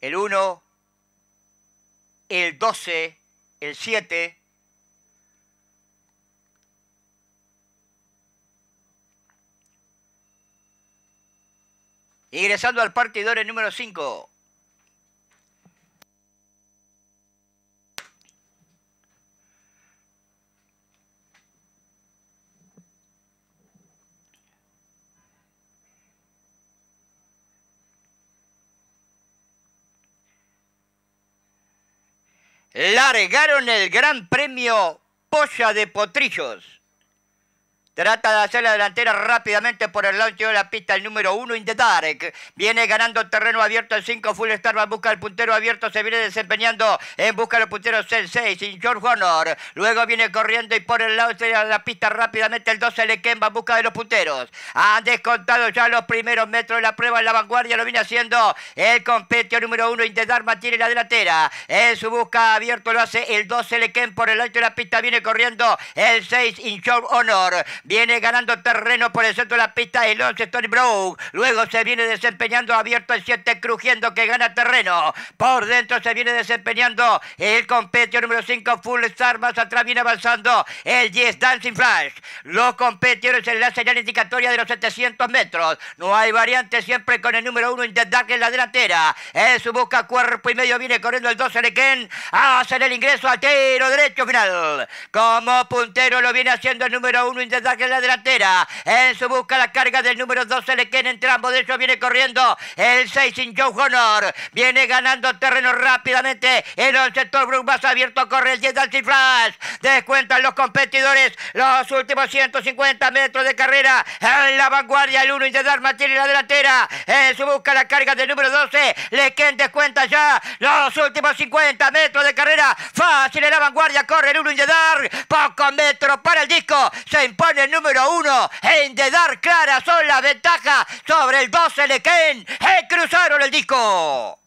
el 1, el 12, el 7. Ingresando al partidor el número 5. largaron el Gran Premio Polla de Potrillos. Trata de hacer la delantera rápidamente por el lado de la pista el número uno, Dark, Viene ganando terreno abierto el 5, Full Star va busca el puntero abierto, se viene desempeñando en busca de los punteros el 6, sin Honor. Luego viene corriendo y por el lado de la pista rápidamente el 12, Lequen, va a busca de los punteros. Han descontado ya los primeros metros de la prueba en la vanguardia, lo viene haciendo el competidor número uno, Dark, mantiene la delantera. En su busca abierto lo hace el 12, Lequen, por el lado de la pista viene corriendo el 6, in Honor. Viene ganando terreno por el centro de la pista el 11 Tony Brown. Luego se viene desempeñando abierto el 7 Crujiendo que gana terreno. Por dentro se viene desempeñando el competidor número 5 Full Star. Más atrás viene avanzando el 10 Dancing Flash. Los competidores en la señal indicatoria de los 700 metros. No hay variante siempre con el número 1 Intentar en la delantera. En su busca cuerpo y medio viene corriendo el 12 Lequén. Hacen el ingreso a tiro derecho final. Como puntero lo viene haciendo el número 1 Intentar en la delantera. En su busca la carga del número 12 le queda en tramo De hecho viene corriendo el 6 sin Joe Honor. Viene ganando terreno rápidamente. en El sector más abierto corre el 10 al Flash. Descuentan los competidores los últimos 150 metros de carrera. En la vanguardia el 1 y de mantiene la delantera. En su busca la carga del número 12. Le descuenta ya los últimos 50 metros de carrera. Fácil en la vanguardia corre el 1 y de Dar. Poco metro para el disco. Se impone número uno en de dar claras son las ventajas sobre el de Ken eh, cruzaron el disco!